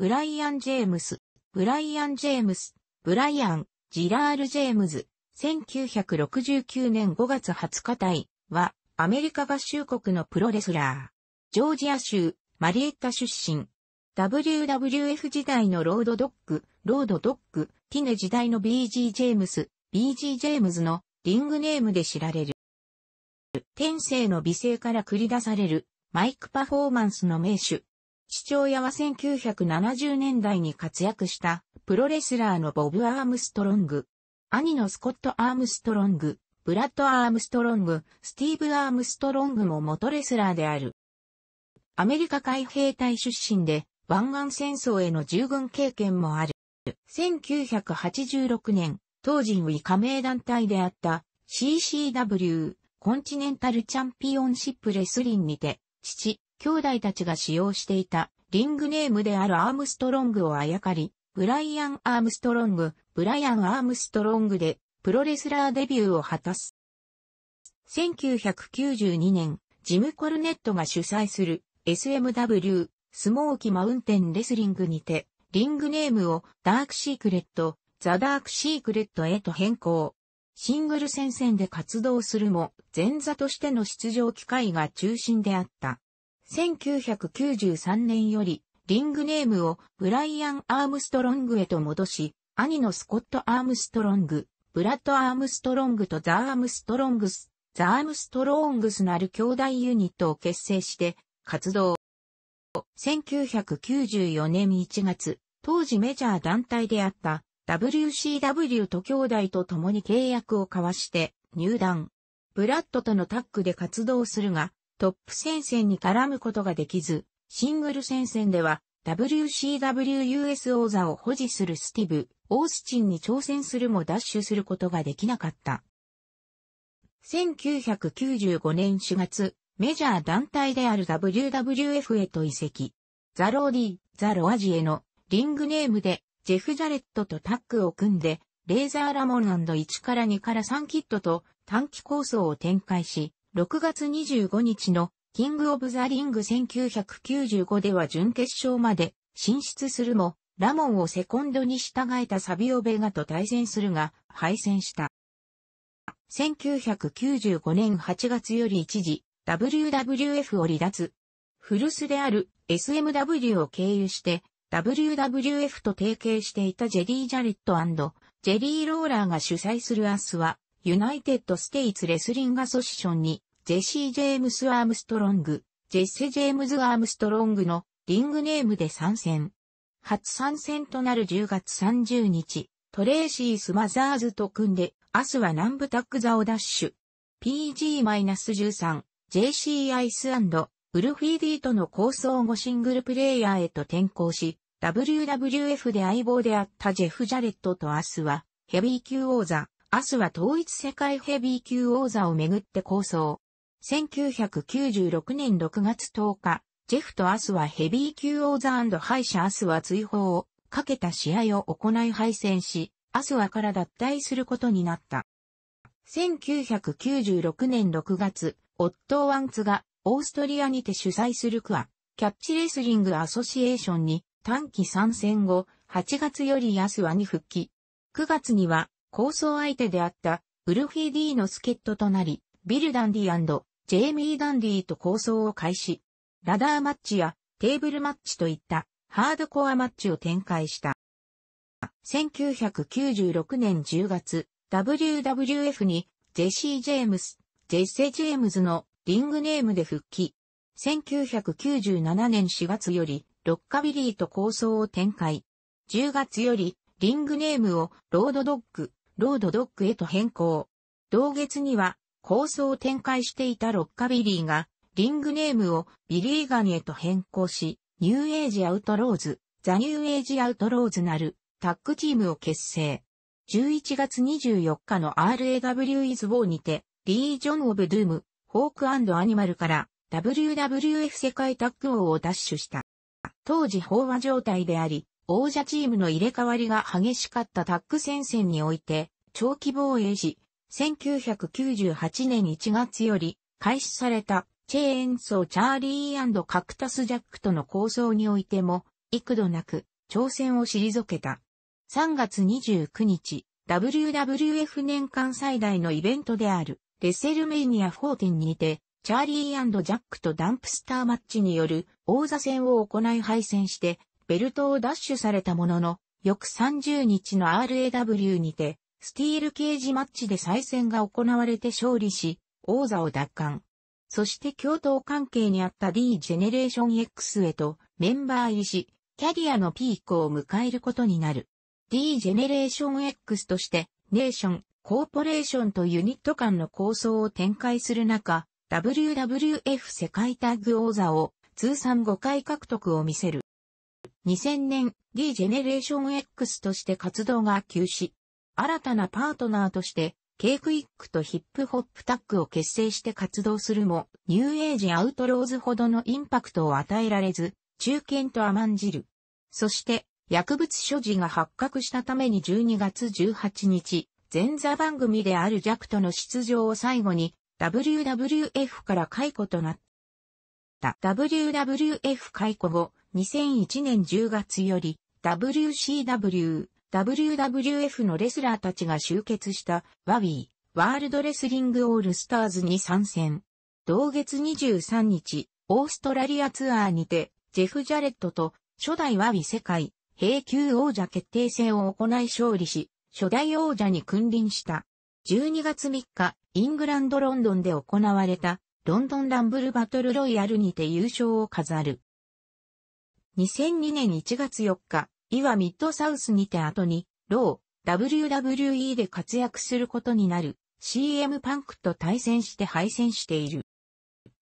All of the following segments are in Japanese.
ブライアン・ジェームス、ブライアン・ジェームス、ブライアン、ジラール・ジェームズ、1969年5月20日対は、アメリカ合衆国のプロレスラー。ジョージア州、マリエッタ出身。WWF 時代のロードドッグ、ロードドッグ、ティネ時代の BG ジェームス、BG ジェームズのリングネームで知られる。天性の美声から繰り出されるマイクパフォーマンスの名手、父親は1970年代に活躍したプロレスラーのボブ・アームストロング。兄のスコット・アームストロング、ブラッド・アームストロング、スティーブ・アームストロングも元レスラーである。アメリカ海兵隊出身で湾岸戦争への従軍経験もある。1986年、当人 w 加盟団体であった CCW コンチネンタルチャンピオンシップレスリンにて、父、兄弟たちが使用していたリングネームであるアームストロングをあやかり、ブライアン・アームストロング、ブライアン・アームストロングでプロレスラーデビューを果たす。1992年、ジム・コルネットが主催する SMW スモーキマウンテンレスリングにて、リングネームをダークシークレット、ザ・ダークシークレットへと変更。シングル戦線で活動するも、前座としての出場機会が中心であった。1993年より、リングネームをブライアン・アームストロングへと戻し、兄のスコット・アームストロング、ブラッド・アームストロングとザ・アームストロングス、ザ・アームストロングスなる兄弟ユニットを結成して活動。1994年1月、当時メジャー団体であった WCW と兄弟と共に契約を交わして入団。ブラッドとのタッグで活動するが、トップ戦線に絡むことができず、シングル戦線では WCWUS 王座を保持するスティブ・オースチンに挑戦するも奪取することができなかった。1995年4月、メジャー団体である WWF へと移籍。ザ・ローディ、ザ・ロアジへのリングネームでジェフ・ジャレットとタッグを組んで、レーザー・ラモン &1 から2から3キットと短期構想を展開し、6月25日のキングオブザリング1995では準決勝まで進出するも、ラモンをセコンドに従えたサビオベガと対戦するが、敗戦した。1995年8月より一時、WWF を離脱。古巣である SMW を経由して、WWF と提携していたジェリー・ジャレットジェリー・ローラーが主催するアスは、ユナイテッド・ステイツ・レスリング・アソシションに、ジェシー・ジェームス・アームストロング、ジェッセ・ジェームズ・アームストロングのリングネームで参戦。初参戦となる10月30日、トレーシー・スマザーズと組んで、明日は南部タック・ザ・オダッシュ。PG-13、JC アイスウルフィーディとの構想後シングルプレイヤーへと転向し、WWF で相棒であったジェフ・ジャレットと明日は、ヘビー級王座、アスは統一世界ヘビー級王座をめぐって構想。1996年6月10日、ジェフとアスはヘビー級王座敗者アスは追放をかけた試合を行い敗戦し、アスはから脱退することになった。1996年6月、オットー・ワンツがオーストリアにて主催するクア、キャッチレスリングアソシエーションに短期参戦後、8月よりアスワに復帰。9月には構想相手であったウルフィー・ディーの助っ人となり、ビル・ダンディジェイミー・ダンディと構想を開始。ラダーマッチやテーブルマッチといったハードコアマッチを展開した。1996年10月、WWF にジェシー・ジェームス、ジェッセ・ジェームズのリングネームで復帰。1997年4月よりロッカビリーと構想を展開。10月よりリングネームをロードドッグ、ロードドッグへと変更。同月には、構想を展開していたロッカビリーが、リングネームをビリーガニへと変更し、ニューエイジアウトローズ、ザニューエイジアウトローズなるタッグチームを結成。11月24日の RAW is War にて、リージョン・オブ・ドゥーム、ホークアニマルから WWF 世界タッグ王を奪取した。当時飽和状態であり、王者チームの入れ替わりが激しかったタッグ戦線において、長期防衛時、1998年1月より開始されたチェーンソーチャーリーカクタスジャックとの構想においても、幾度なく挑戦を退けた。3月29日、WWF 年間最大のイベントである、レセルメニア14にて、チャーリージャックとダンプスターマッチによる王座戦を行い敗戦して、ベルトを奪取されたものの、翌30日の RAW にて、スティールケージマッチで再戦が行われて勝利し、王座を奪還。そして共闘関係にあった D ジェネレーション X へとメンバー入りし、キャリアのピークを迎えることになる。D ジェネレーション X として、ネーション、コーポレーションとユニット間の構想を展開する中、WWF 世界タッグ王座を通算5回獲得を見せる。2000年 D ジェネレーション X として活動が休止。新たなパートナーとして、ケイクイックとヒップホップタッグを結成して活動するも、ニューエイジアウトローズほどのインパクトを与えられず、中堅と甘んじる。そして、薬物所持が発覚したために12月18日、前座番組であるジャクトの出場を最後に、WWF から解雇となった。WWF 解雇後、2001年10月より WCW、WWF のレスラーたちが集結したワビー、ワールドレスリングオールスターズに参戦。同月23日、オーストラリアツアーにて、ジェフ・ジャレットと初代ワビ世界平級王者決定戦を行い勝利し、初代王者に君臨した。12月3日、イングランドロンドンで行われたロンドンランブルバトルロイヤルにて優勝を飾る。2002年1月4日、イはミッドサウスにて後に、ロー、WWE で活躍することになる CM パンクと対戦して敗戦している。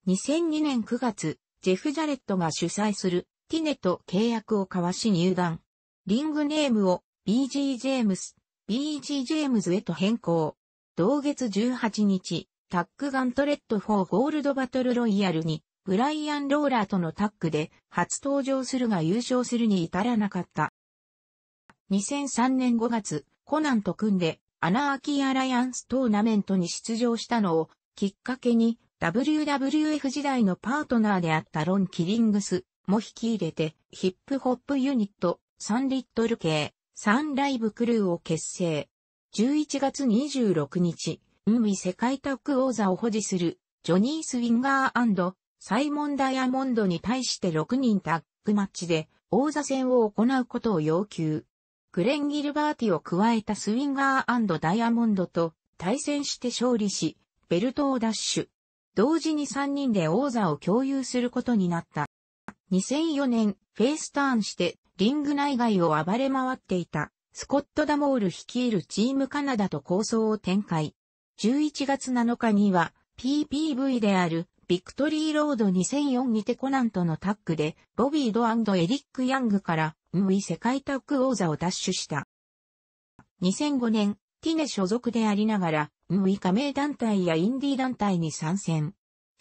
2002年9月、ジェフ・ジャレットが主催するティネと契約を交わし入団。リングネームを BG ジェームス、BG ジェームズへと変更。同月18日、タックガントレット4ゴールドバトルロイヤルにブライアン・ローラーとのタッグで初登場するが優勝するに至らなかった。2003年5月、コナンと組んでアナーキー・アライアンストーナメントに出場したのをきっかけに WWF 時代のパートナーであったロン・キリングスも引き入れてヒップホップユニットサンリットル系サンライブクルーを結成。11月26日、海世界タッグ王座を保持するジョニー・スウィンガーサイモン・ダイヤモンドに対して6人タッグマッチで王座戦を行うことを要求。グレン・ギルバーティを加えたスウィンガーダイヤモンドと対戦して勝利し、ベルトを奪取。同時に3人で王座を共有することになった。2004年、フェイスターンして、リング内外を暴れ回っていた、スコット・ダモール率いるチームカナダと構想を展開。11月7日には、PPV である、ビクトリーロード2004にてコナンとのタッグで、ボビードエリック・ヤングから、ムイ世界タッグ王座を奪取した。2005年、ティネ所属でありながら、ムイ加盟団体やインディ団体に参戦。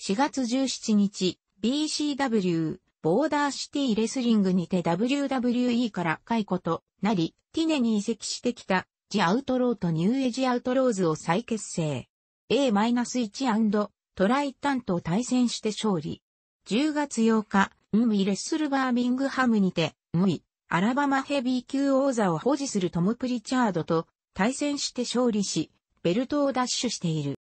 4月17日、BCW、ボーダーシティレスリングにて WWE から解雇となり、ティネに移籍してきた、ジ・アウトローとニューエジ・アウトローズを再結成。A-1& トライタンと対戦して勝利。10月8日、ムイレッスルバーミングハムにて、ムイ、アラバマヘビー級王座を保持するトム・プリチャードと対戦して勝利し、ベルトを奪取している。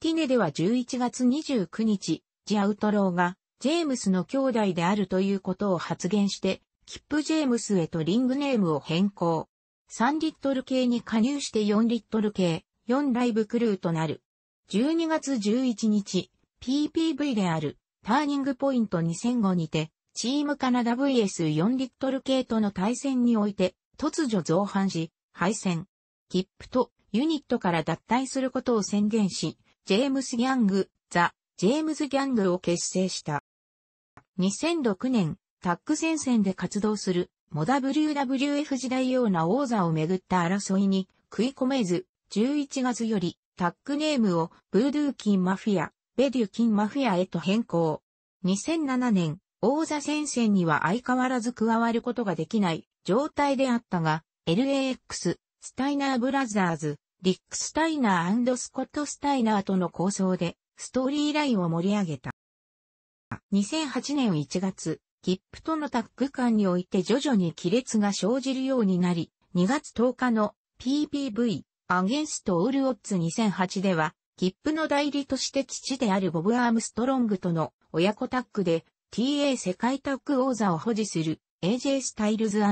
ティネでは11月29日、ジアウトローが、ジェームスの兄弟であるということを発言して、キップ・ジェームスへとリングネームを変更。3リットル系に加入して4リットル系、4ライブクルーとなる。12月11日、PPV である、ターニングポイント2005にて、チームカナダ VS4 リットル系との対戦において、突如造反し、敗戦。切符とユニットから脱退することを宣言し、ジェームス・ギャング、ザ・ジェームズ・ギャングを結成した。2006年、タッグ戦線で活動する、モ WWF 時代ような王座をめぐった争いに食い込めず、11月よりタッグネームをブードゥーキンマフィア、ベデュキンマフィアへと変更。2007年、王座戦線には相変わらず加わることができない状態であったが、LAX、スタイナーブラザーズ、リック・スタイナースコット・スタイナーとの構想で、ストーリーラインを盛り上げた。2008年1月、ギップとのタッグ間において徐々に亀裂が生じるようになり、2月10日の PPV アゲンスト・オール・オッズ2008では、切符の代理として父であるボブ・アームストロングとの親子タッグで TA 世界タッグ王座を保持する AJ スタイルズ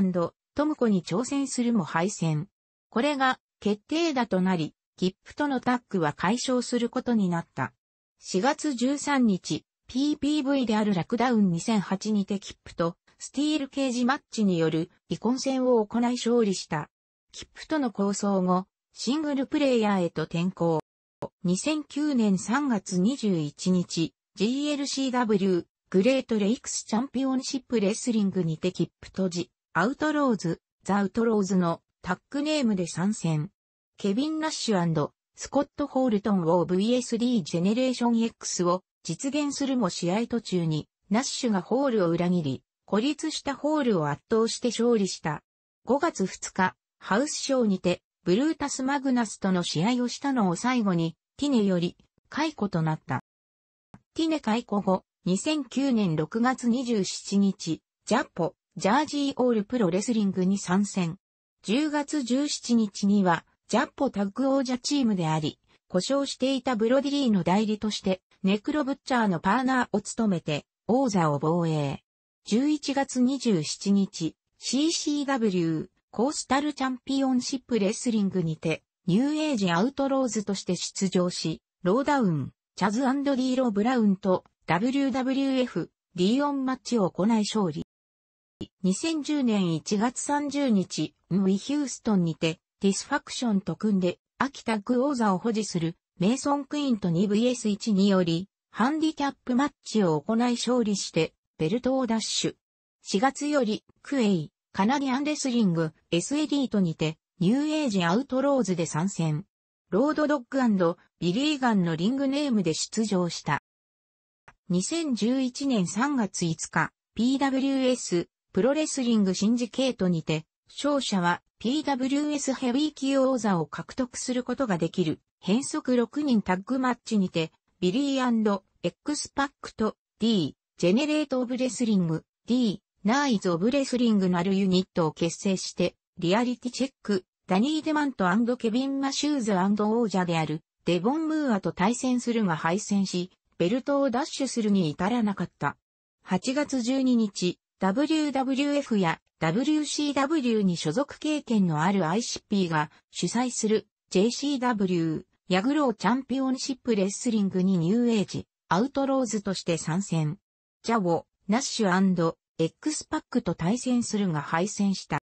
トムコに挑戦するも敗戦。これが決定打となり、切符とのタッグは解消することになった。4月13日、PPV であるラクダウン2008にて切符とスティールケージマッチによる離婚戦を行い勝利した。切符との構想後、シングルプレイヤーへと転向。2009年3月21日、GLCW グレートレイクスチャンピオンシップレスリングにて切符閉じ、アウトローズ、ザ・アウトローズのタックネームで参戦。ケビン・ナッシュスコット・ホールトンを VSD ジェネレーション X を実現するも試合途中に、ナッシュがホールを裏切り、孤立したホールを圧倒して勝利した。5月2日、ハウスショーにてブルータス・マグナスとの試合をしたのを最後に、ティネより、解雇となった。ティネ解雇後、2009年6月27日、ジャッポ、ジャージーオールプロレスリングに参戦。10月17日には、ジャッポタッグ王者チームであり、故障していたブロディリーの代理として、ネクロブッチャーのパーナーを務めて、王座を防衛。11月27日、CCW、コースタルチャンピオンシップレスリングにて、ニューエイジアウトローズとして出場し、ローダウン、チャズディーロ・ブラウンと WWF、ディオンマッチを行い勝利。2010年1月30日、ムイ・ヒューストンにて、ディスファクションと組んで、秋タッグ王座を保持する、メイソン・クイーンと 2vs1 により、ハンディキャップマッチを行い勝利して、ベルトを奪取。4月より、クエイ、カナディアンレスリング s e d とにて、ニューエイジアウトローズで参戦。ロードドッグビリーガンのリングネームで出場した。2011年3月5日、PWS プロレスリングシンジケートにて、勝者は PWS ヘビー級王座を獲得することができる変則6人タッグマッチにて、ビリー &X パックと D、ジェネレートオブレスリング D、ナーイズ・オブ・レスリングなるユニットを結成して、リアリティチェック、ダニー・デマントケビン・マシューズ王者である、デボン・ムーアと対戦するが敗戦し、ベルトを奪取するに至らなかった。8月12日、WWF や WCW に所属経験のある ICP が主催する JCW ヤグローチャンピオンシップレスリングにニューエイジ、アウトローズとして参戦。ジャオ、ナッシュ X パックと対戦するが敗戦した。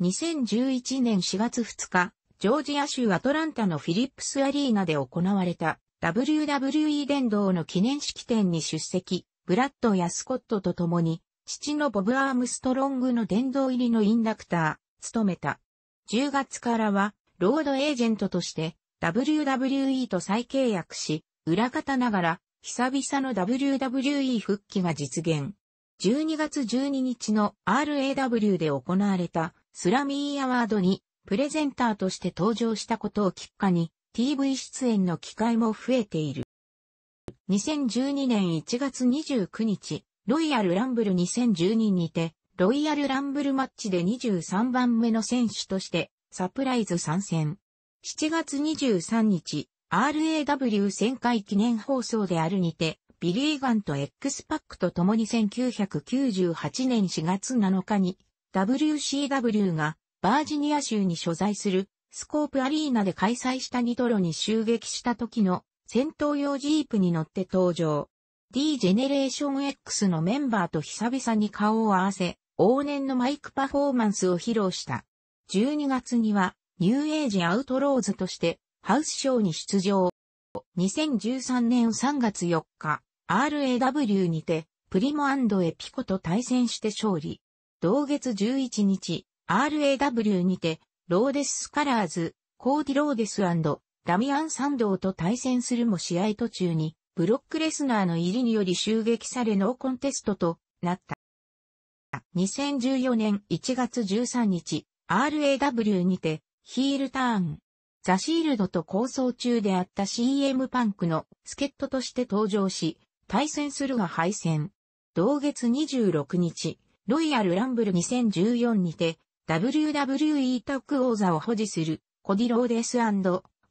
2011年4月2日、ジョージア州アトランタのフィリップスアリーナで行われた WWE 殿堂の記念式典に出席、ブラッドやスコットと共に、父のボブ・アームストロングの殿堂入りのインダクター、務めた。10月からは、ロードエージェントとして、WWE と再契約し、裏方ながら、久々の WWE 復帰が実現。12月12日の RAW で行われたスラミーアワードにプレゼンターとして登場したことをきっかに TV 出演の機会も増えている。2012年1月29日、ロイヤルランブル2012にて、ロイヤルランブルマッチで23番目の選手としてサプライズ参戦。7月23日、RAW 旋回記念放送であるにて、ビリーガンと X パックと共に1998年4月7日に WCW がバージニア州に所在するスコープアリーナで開催したニトロに襲撃した時の戦闘用ジープに乗って登場。D ジェネレーション X のメンバーと久々に顔を合わせ、往年のマイクパフォーマンスを披露した。12月には、ニューエイジアウトローズとして、ハウスショーに出場。2013年3月4日、RAW にて、プリモエピコと対戦して勝利。同月11日、RAW にて、ローデス・スカラーズ、コーディ・ローデスダミアン・サンドーと対戦するも試合途中に、ブロックレスナーの入りにより襲撃されノーコンテストとなった。2014年1月13日、RAW にて、ヒールターン。ザ・シールドと構想中であった CM パンクの助っ人として登場し、対戦するが敗戦。同月26日、ロイヤルランブル2014にて、WWE タッグ王座を保持する、コディローデス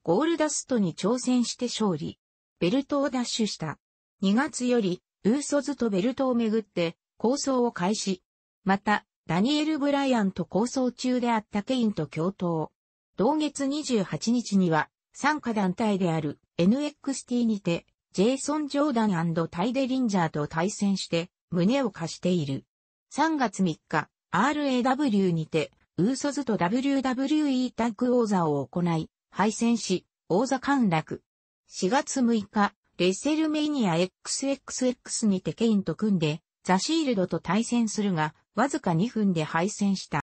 ゴールダストに挑戦して勝利。ベルトを奪取した。2月より、ウーソズとベルトをめぐって、構想を開始。また、ダニエル・ブライアンと構想中であったケインと共闘。同月28日には、参加団体である NXT にて、ジェイソン・ジョーダンタイ・デリンジャーと対戦して胸を貸している。3月3日、RAW にて、ウーソズと WWE タッグ王座を行い、敗戦し、王座陥落。4月6日、レッセルメニア XXX にてケインと組んで、ザ・シールドと対戦するが、わずか2分で敗戦した。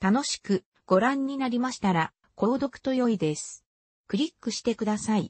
楽しくご覧になりましたら、購読と良いです。クリックしてください。